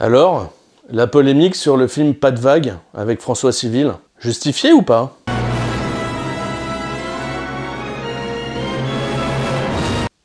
Alors, la polémique sur le film Pas de vague avec François Civil, justifiée ou pas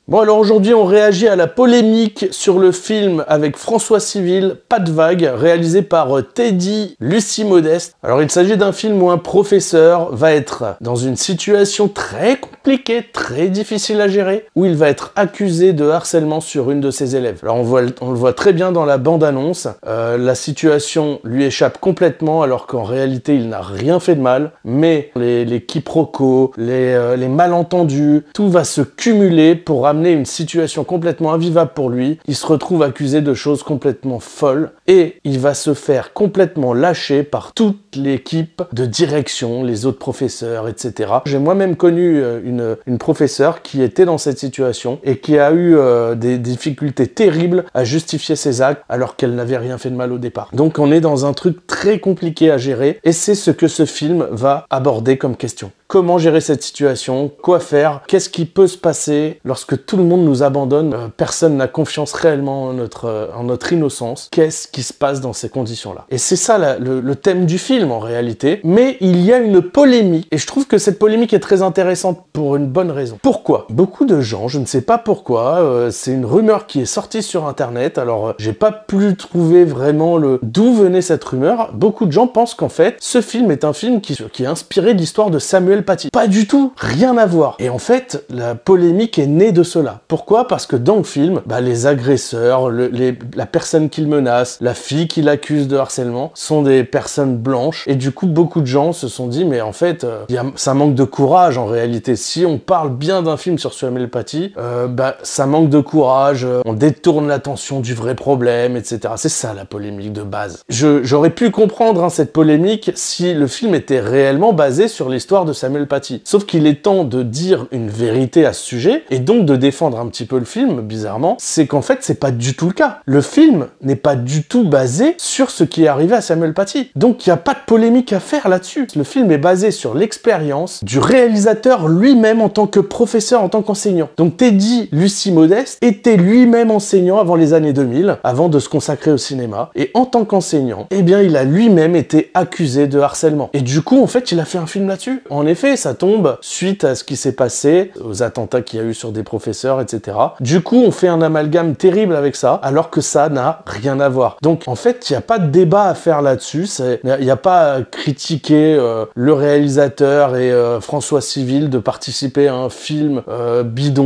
Bon alors aujourd'hui on réagit à la polémique sur le film avec François Civil, Pas de vague, réalisé par euh, Teddy Lucie Modeste. Alors il s'agit d'un film où un professeur va être dans une situation très compliquée, très difficile à gérer, où il va être accusé de harcèlement sur une de ses élèves. Alors on, voit, on le voit très bien dans la bande-annonce, euh, la situation lui échappe complètement alors qu'en réalité il n'a rien fait de mal, mais les, quiproquos, les, euh, les malentendus, tout va se cumuler pour une situation complètement invivable pour lui. Il se retrouve accusé de choses complètement folles et il va se faire complètement lâcher par toute l'équipe de direction, les autres professeurs, etc. J'ai moi-même connu euh, une, une, professeure qui était dans cette situation et qui a eu euh, des difficultés terribles à justifier ses actes alors qu'elle n'avait rien fait de mal au départ. Donc on est dans un truc très compliqué à gérer et c'est ce que ce film va aborder comme question comment gérer cette situation, quoi faire, qu'est-ce qui peut se passer lorsque tout le monde nous abandonne, euh, personne n'a confiance réellement euh, en notre, innocence, qu'est-ce qui se passe dans ces conditions-là. Et c'est ça le, thème du film en réalité, mais il y a une polémique, et je trouve que cette polémique est très intéressante pour une bonne raison. Pourquoi Beaucoup de gens, je ne sais pas pourquoi, euh, c'est une rumeur qui est sortie sur internet, alors j'ai pas pu trouver vraiment le d'où venait cette rumeur. Beaucoup de gens pensent qu'en fait, ce film est un film qui, qui est inspiré de l'histoire de Samuel pas du tout, rien à voir. Et en fait, la polémique est née de cela. Pourquoi Parce que dans le film, bah, les agresseurs, la personne qu'il menace, la fille qu'il accuse de harcèlement, sont des personnes blanches. Et du coup, beaucoup de gens se sont dit, mais en fait, euh, ça manque de courage en réalité. Si on parle bien d'un film sur Samuel Paty, euh, bah, ça manque de courage, euh, on détourne l'attention du vrai problème, etc. C'est ça la polémique de base. J'aurais pu comprendre hein, cette polémique si le film était réellement basé sur l'histoire de Samuel Samuel Paty. Sauf qu'il est temps de dire une vérité à ce sujet, et donc de défendre un petit peu le film, bizarrement, c'est qu'en fait, c'est pas du tout le cas. Le film n'est pas du tout basé sur ce qui est arrivé à Samuel Paty. Donc, il n'y a pas de polémique à faire là-dessus. Le film est basé sur l'expérience du réalisateur lui-même en tant que professeur, en tant qu'enseignant. Donc, Teddy Lucie Modeste était lui-même enseignant avant les années 2000, avant de se consacrer au cinéma. Et en tant qu'enseignant, eh bien, il a lui-même été accusé de harcèlement. Et du coup, en fait, il a fait un film là-dessus. En effet, ça tombe suite à ce qui s'est passé, aux attentats qu'il y a eu sur des professeurs, etc. Du coup, on fait un amalgame terrible avec ça, alors que ça n'a rien à voir. Donc, en fait, il n'y a pas de débat à faire là-dessus. Il n'y a pas à critiquer euh, le réalisateur et euh, François Civil de participer à un film euh, bidon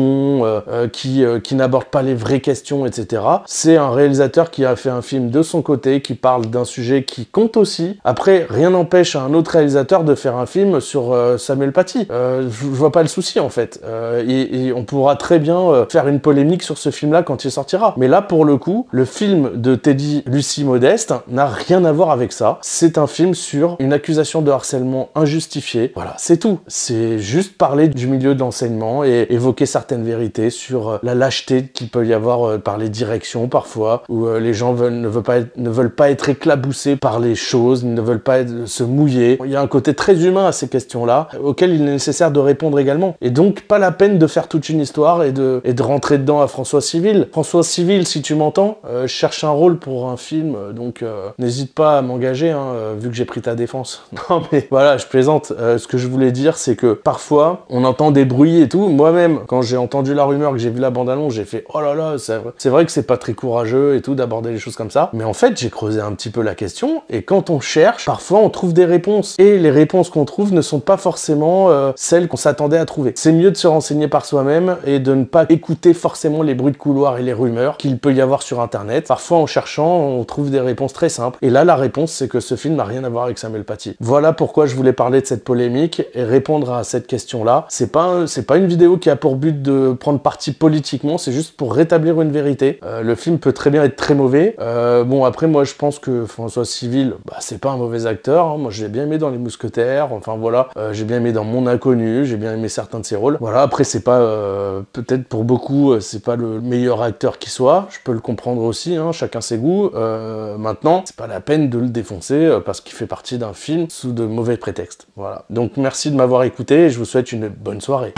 qui, qui n'aborde pas les vraies questions, etc. C'est un réalisateur qui a fait un film de son côté, qui parle d'un sujet qui compte aussi. Après, rien n'empêche un autre réalisateur de faire un film sur Samuel Paty. Euh, je, vois pas le souci en fait. Euh, et, on pourra très bien euh, faire une polémique sur ce film-là quand il sortira. Mais là, pour le coup, le film de Teddy Lucie Modeste n'a rien à voir avec ça. C'est un film sur une accusation de harcèlement injustifié. Voilà, c'est tout. C'est juste parler du milieu de l'enseignement et évoquer certaines vérités sur la lâcheté qu'il peut y avoir par les directions parfois, où les gens ne, veulent pas être, ne veulent pas être éclaboussés par les choses, ne veulent pas se mouiller. Il y a un côté très humain à ces questions-là auquel il est nécessaire de répondre également. Et donc, pas la peine de faire toute une histoire et de, et de rentrer dedans à François Civil. François Civil, si tu m'entends, je euh, cherche un rôle pour un film, euh, donc euh, n'hésite pas à m'engager, hein, vu que j'ai pris ta défense. non, mais voilà, je plaisante. ce que je voulais dire, c'est que parfois, on entend des bruits et tout. Moi-même, quand j'ai entendu la rumeur, que j'ai vu la bande-annonce, j'ai fait oh là là, c'est vrai, vrai que c'est pas très courageux et tout d'aborder les choses comme ça. Mais en fait, j'ai creusé un petit peu la question et quand on cherche, parfois on trouve des réponses. Et les réponses qu'on trouve ne sont pas forcément forcément euh, celle qu'on s'attendait à trouver. C'est mieux de se renseigner par soi-même et de ne pas écouter forcément les bruits de couloir et les rumeurs qu'il peut y avoir sur Internet. Parfois, en cherchant, on trouve des réponses très simples. Et là, la réponse, c'est que ce film n'a rien à voir avec Samuel Paty. Voilà pourquoi je voulais parler de cette polémique et répondre à cette question-là. C'est pas, c'est pas une vidéo qui a pour but de prendre parti politiquement, c'est juste pour rétablir une vérité. Euh, le film peut très bien être très mauvais. Euh, bon, après, moi, je pense que François Civil, bah, c'est pas un mauvais acteur. Hein. Moi, je l'ai bien aimé dans Les Mousquetaires. Enfin, voilà, j'ai bien aimé dans Mon Inconnu, j'ai bien aimé certains de ses rôles. Voilà, après, c'est pas, euh, peut-être pour beaucoup, euh, c'est pas le meilleur acteur qui soit, je peux le comprendre aussi, hein, chacun ses goûts. Euh, maintenant, c'est pas la peine de le défoncer parce qu'il fait partie d'un film sous de mauvais prétextes. Voilà. Donc, merci de m'avoir écouté et je vous souhaite une bonne soirée.